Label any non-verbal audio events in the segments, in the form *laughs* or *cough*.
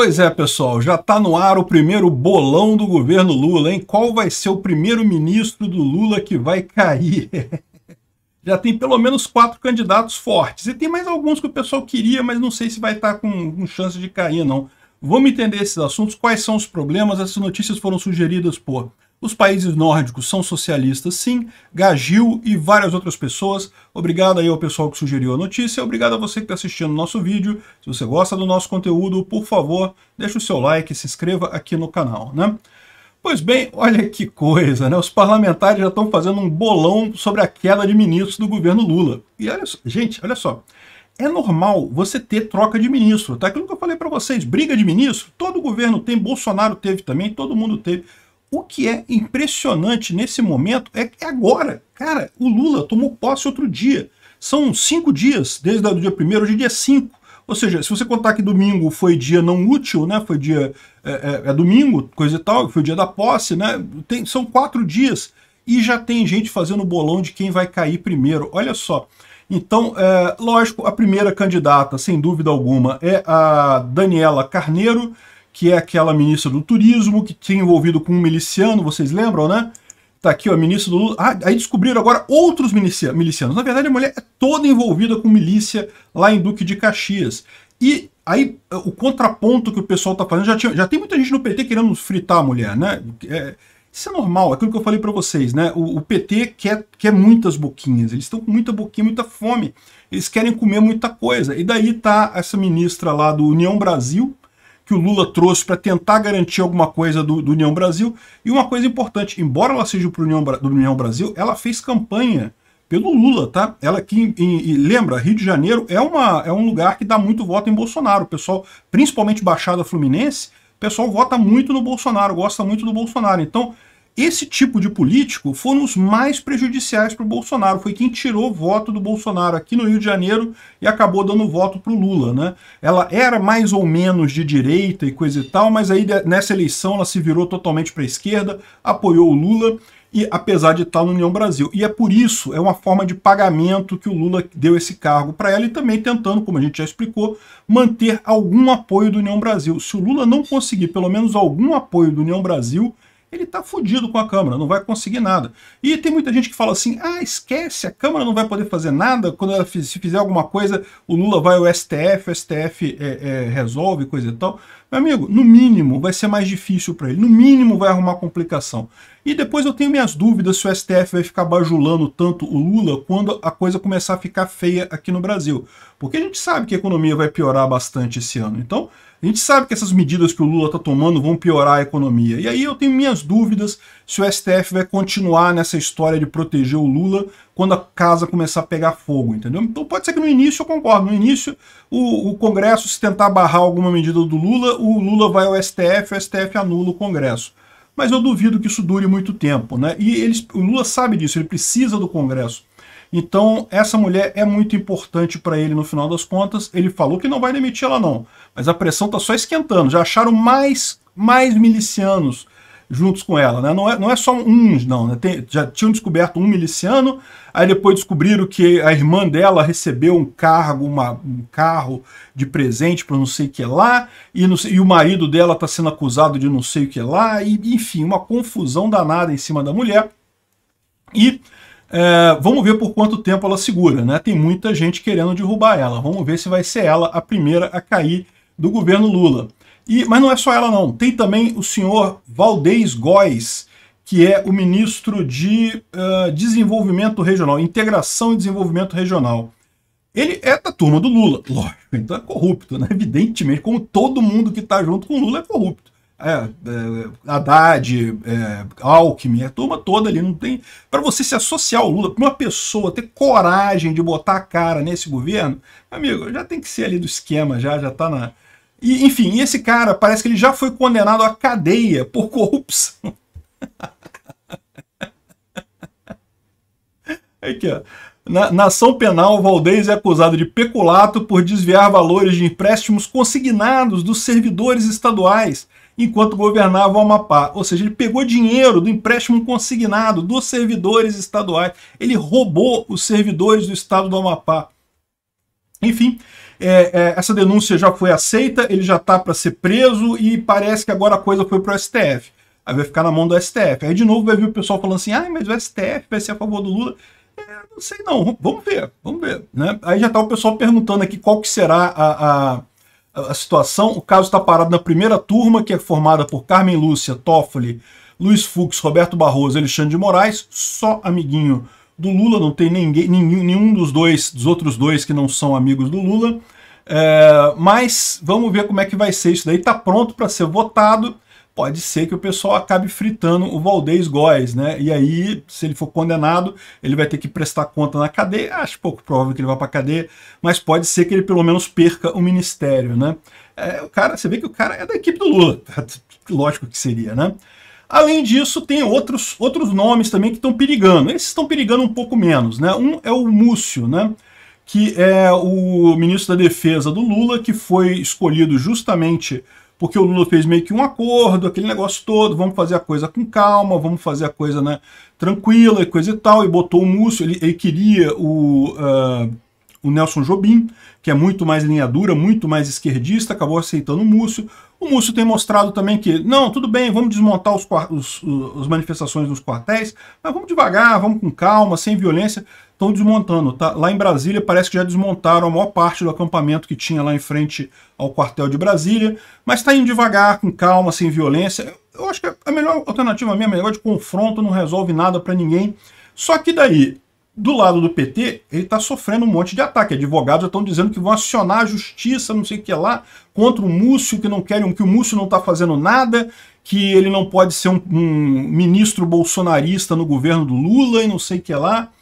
Pois é, pessoal, já está no ar o primeiro bolão do governo Lula, hein? Qual vai ser o primeiro-ministro do Lula que vai cair? *laughs* já tem pelo menos quatro candidatos fortes. E tem mais alguns que o pessoal queria, mas não sei se vai estar tá com, com chance de cair, não. Vamos entender esses assuntos, quais são os problemas. Essas notícias foram sugeridas por os países nórdicos são socialistas, sim. Gagil e várias outras pessoas. Obrigado aí ao pessoal que sugeriu a notícia. Obrigado a você que está assistindo o nosso vídeo. Se você gosta do nosso conteúdo, por favor, deixe o seu like e se inscreva aqui no canal, né? Pois bem, olha que coisa, né? Os parlamentares já estão fazendo um bolão sobre a queda de ministros do governo Lula. E olha só, gente, olha só. É normal você ter troca de ministro, tá? Aquilo que eu falei para vocês, briga de ministro, todo governo tem, Bolsonaro teve também, todo mundo teve. O que é impressionante nesse momento é que é agora, cara, o Lula tomou posse outro dia. São cinco dias, desde o dia primeiro, hoje é dia cinco. Ou seja, se você contar que domingo foi dia não útil, né? Foi dia. É, é, é domingo, coisa e tal, foi dia da posse, né? Tem, são quatro dias e já tem gente fazendo bolão de quem vai cair primeiro. Olha só. Então, é, lógico, a primeira candidata, sem dúvida alguma, é a Daniela Carneiro que é aquela ministra do turismo que tinha envolvido com um miliciano, vocês lembram, né? Tá aqui, ó, ministro do Ah, aí descobriram agora outros milicia milicianos. Na verdade, a mulher é toda envolvida com milícia lá em Duque de Caxias. E aí, o contraponto que o pessoal tá fazendo, já, tinha, já tem muita gente no PT querendo fritar a mulher, né? É, isso é normal, aquilo que eu falei para vocês, né? O, o, PT quer, quer muitas boquinhas, eles estão com muita boquinha, muita fome, eles querem comer muita coisa. E daí tá essa ministra lá do União Brasil, que o Lula trouxe para tentar garantir alguma coisa do, do, União Brasil. E uma coisa importante, embora ela seja pro União, do União Brasil, ela fez campanha pelo Lula, tá? Ela que lembra, Rio de Janeiro é, uma, é um lugar que dá muito voto em Bolsonaro. O pessoal, principalmente Baixada Fluminense, o pessoal vota muito no Bolsonaro, gosta muito do Bolsonaro. Então, esse tipo de político foram os mais prejudiciais para o Bolsonaro. Foi quem tirou o voto do Bolsonaro aqui no Rio de Janeiro e acabou dando voto para o Lula. Né? Ela era mais ou menos de direita e coisa e tal, mas aí nessa eleição ela se virou totalmente para a esquerda, apoiou o Lula e apesar de estar no União Brasil. E é por isso, é uma forma de pagamento que o Lula deu esse cargo para ela e também tentando, como a gente já explicou, manter algum apoio do União Brasil. Se o Lula não conseguir pelo menos algum apoio do União Brasil, ele está fodido com a Câmara, não vai conseguir nada. E tem muita gente que fala assim, ah, esquece, a Câmara não vai poder fazer nada, quando ela, se fizer alguma coisa, o Lula vai ao STF, o STF é, é, resolve, coisa e tal. Meu amigo, no mínimo vai ser mais difícil para ele, no mínimo vai arrumar complicação. E depois eu tenho minhas dúvidas se o STF vai ficar bajulando tanto o Lula quando a coisa começar a ficar feia aqui no Brasil. Porque a gente sabe que a economia vai piorar bastante esse ano. Então, a gente sabe que essas medidas que o Lula está tomando vão piorar a economia. E aí eu tenho minhas dúvidas se o STF vai continuar nessa história de proteger o Lula quando a casa começar a pegar fogo, entendeu? Então pode ser que no início, eu concordo, no início o, o Congresso, se tentar barrar alguma medida do Lula, o Lula vai ao STF, o STF anula o Congresso. Mas eu duvido que isso dure muito tempo, né? E eles, o Lula sabe disso, ele precisa do Congresso. Então, essa mulher é muito importante para ele no final das contas. Ele falou que não vai demitir ela não, mas a pressão está só esquentando. Já acharam mais mais milicianos juntos com ela. Né? Não, é, não é só uns, não. Né? Tem, já tinham descoberto um miliciano, aí depois descobriram que a irmã dela recebeu um cargo, uma, um carro de presente para não sei o que lá, e, não, e o marido dela está sendo acusado de não sei o que lá, e enfim, uma confusão danada em cima da mulher. E é, vamos ver por quanto tempo ela segura, né? Tem muita gente querendo derrubar ela. Vamos ver se vai ser ela a primeira a cair do governo Lula. E, mas não é só ela não, tem também o senhor Valdez Góes, que é o ministro de uh, Desenvolvimento Regional, Integração e Desenvolvimento Regional. Ele é da turma do Lula, lógico, então é corrupto, né? evidentemente, como todo mundo que está junto com o Lula é corrupto. É, é, Haddad, é, Alckmin, a é turma toda ali, não tem... Para você se associar ao Lula, para uma pessoa ter coragem de botar a cara nesse governo, amigo, já tem que ser ali do esquema, já já está na e, enfim, e esse cara parece que ele já foi condenado à cadeia por corrupção. *laughs* Aqui, ó. Na, na ação penal, Valdez é acusado de peculato por desviar valores de empréstimos consignados dos servidores estaduais enquanto governava o Amapá. Ou seja, ele pegou dinheiro do empréstimo consignado dos servidores estaduais. Ele roubou os servidores do estado do Amapá. Enfim, é, é, essa denúncia já foi aceita, ele já está para ser preso e parece que agora a coisa foi para o STF. Aí vai ficar na mão do STF. Aí de novo vai vir o pessoal falando assim, ah, mas o STF vai ser a favor do Lula. É, não sei não, vamos ver, vamos ver. Né? Aí já está o pessoal perguntando aqui qual que será a, a a situação. O caso está parado na primeira turma, que é formada por Carmen Lúcia, Toffoli, Luiz Fux, Roberto Barroso, Alexandre de Moraes, só amiguinho do Lula, não tem ninguém, nenhum, nenhum dos dois, dos outros dois que não são amigos do Lula. É, mas vamos ver como é que vai ser isso daí. Está pronto para ser votado. Pode ser que o pessoal acabe fritando o Valdez Góes, né? E aí, se ele for condenado, ele vai ter que prestar conta na cadeia. Acho pouco provável que ele vá para cadeia, mas pode ser que ele pelo menos perca o ministério, né? É, o cara, você vê que o cara é da equipe do Lula. *laughs* Lógico que seria, né? Além disso, tem outros, outros nomes também que estão perigando. Esses estão perigando um pouco menos, né? Um é o Múcio, né? Que é o ministro da Defesa do Lula, que foi escolhido justamente porque o Lula fez meio que um acordo, aquele negócio todo, vamos fazer a coisa com calma, vamos fazer a coisa né, tranquila e coisa e tal, e botou o Múcio, ele, ele queria o... Uh, o Nelson Jobim, que é muito mais linha dura, muito mais esquerdista, acabou aceitando o Múcio. O Múcio tem mostrado também que, não, tudo bem, vamos desmontar os, os, os manifestações nos quartéis, mas vamos devagar, vamos com calma, sem violência. Estão desmontando. Tá? Lá em Brasília parece que já desmontaram a maior parte do acampamento que tinha lá em frente ao quartel de Brasília, mas está indo devagar, com calma, sem violência. Eu acho que a melhor alternativa mesmo, é negócio de confronto, não resolve nada para ninguém. Só que daí, do lado do PT, ele está sofrendo um monte de ataque. Advogados estão dizendo que vão acionar a justiça, não sei o que lá, contra o Múcio, que não querem, que o Múcio não está fazendo nada, que ele não pode ser um, um, ministro bolsonarista no governo do Lula e não sei o que lá.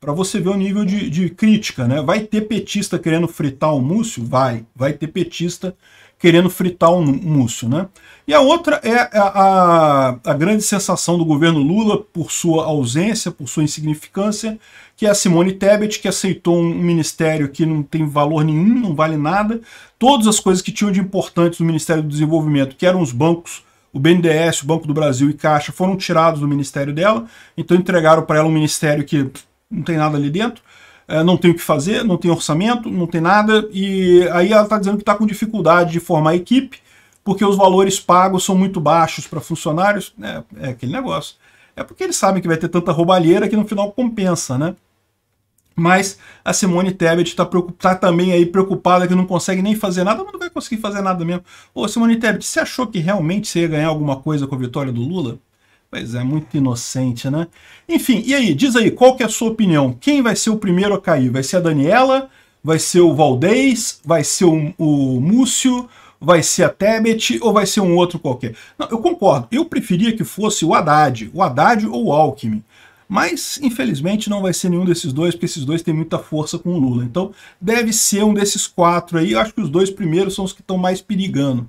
Para você ver o nível de, de crítica, né? Vai ter petista querendo fritar o Múcio? Vai. Vai ter petista querendo fritar o Múcio. Né? E a outra é a, a, a, grande sensação do governo Lula por sua ausência, por sua insignificância, que é a Simone Tebet, que aceitou um ministério que não tem valor nenhum, não vale nada. Todas as coisas que tinham de importantes no Ministério do Desenvolvimento, que eram os bancos, o BNDES, o Banco do Brasil e Caixa, foram tirados do ministério dela, então entregaram para ela um ministério que não tem nada ali dentro é, não tem o que fazer, não tem orçamento, não tem nada, e aí ela está dizendo que está com dificuldade de formar equipe, porque os valores pagos são muito baixos para funcionários, é, é aquele negócio. É porque eles sabem que vai ter tanta roubalheira que no final compensa, né? Mas a Simone Tebet está tá também aí preocupada que não consegue nem fazer nada, mas não vai conseguir fazer nada mesmo. Ô, Simone Tebet, você achou que realmente você ia ganhar alguma coisa com a vitória do Lula? Pois é, muito inocente, né? Enfim, e aí, diz aí, qual que é a sua opinião? Quem vai ser o primeiro a cair? Vai ser a Daniela? Vai ser o Valdez? Vai ser o, o Múcio? Vai ser a Tebet ou vai ser um outro qualquer? Não, eu concordo, eu preferia que fosse o Haddad, o Haddad ou o Alckmin. Mas, infelizmente, não vai ser nenhum desses dois, porque esses dois têm muita força com o Lula. Então, deve ser um desses quatro aí. Eu acho que os dois primeiros são os que estão mais perigando.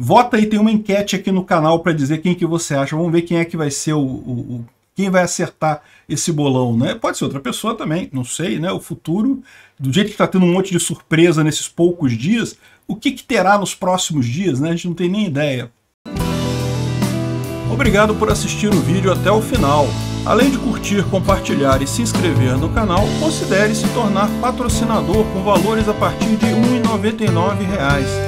Vota aí, tem uma enquete aqui no canal para dizer quem que você acha. Vamos ver quem é que vai ser o, o, o quem vai acertar esse bolão, né? Pode ser outra pessoa também, não sei, né? O futuro, do jeito que está tendo um monte de surpresa nesses poucos dias, o que, que terá nos próximos dias, né? A gente não tem nem ideia. Obrigado por assistir o vídeo até o final. Além de curtir, compartilhar e se inscrever no canal, considere se tornar patrocinador com valores a partir de R$ 1,99